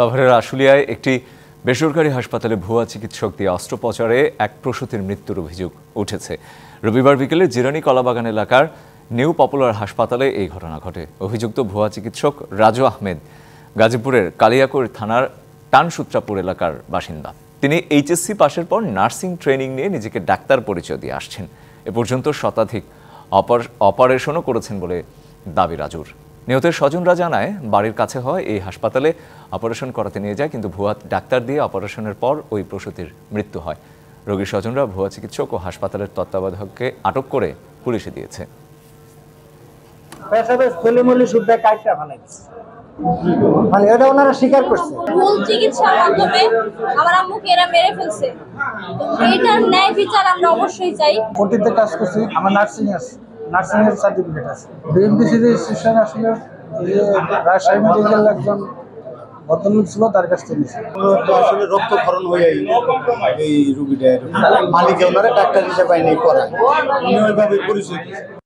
সাভারের আশুলিয়ায় একটি বেসরকারি হাসপাতালে ভুয়া চিকিৎসক দিয়ে অস্ত্রোপচারে এক প্রসূতির মৃত্যুর অভিযোগ উঠেছে রবিবার বিকেলে জিরানি কলাবাগান এলাকার নিউ পপুলার হাসপাতালে এই ঘটনা ঘটে অভিযুক্ত ভুয়া চিকিৎসক রাজু আহমেদ গাজীপুরের কালিয়াকুর থানার টানসূত্রাপুর এলাকার বাসিন্দা তিনি এইচএসসি পাশের পর নার্সিং ট্রেনিং নিয়ে নিজেকে ডাক্তার পরিচয় দিয়ে আসছেন এ পর্যন্ত শতাধিক অপারেশনও করেছেন বলে দাবি রাজুর নিহতের স্বজনরা জানায় বাড়ির কাছে হয় এই হাসপাতালে অপারেশন করাতে নিয়ে যায় কিন্তু ভুয়া ডাক্তার দিয়ে অপারেশনের পর ওই প্রসূতির মৃত্যু হয় রোগীর স্বজনরা ভুয়া চিকিৎসক ও হাসপাতালের তত্ত্বাবধায়ককে আটক করে পুলিশে দিয়েছে মানে আমার নার্সিং আছে নার্সিং এর সার্টিফিকেট আছে বিএমডিসি রেজিস্ট্রেশন আসলে রাজশাহী মেডিকেল একজন ভদ্রলোক ছিল তার কাছ থেকে আসলে রক্তক্ষরণ হয়ে এই রুগীটা মালিক ওনারা মানে ডাক্তার হিসেবে আইনে করা উনি ওইভাবে পরিচিত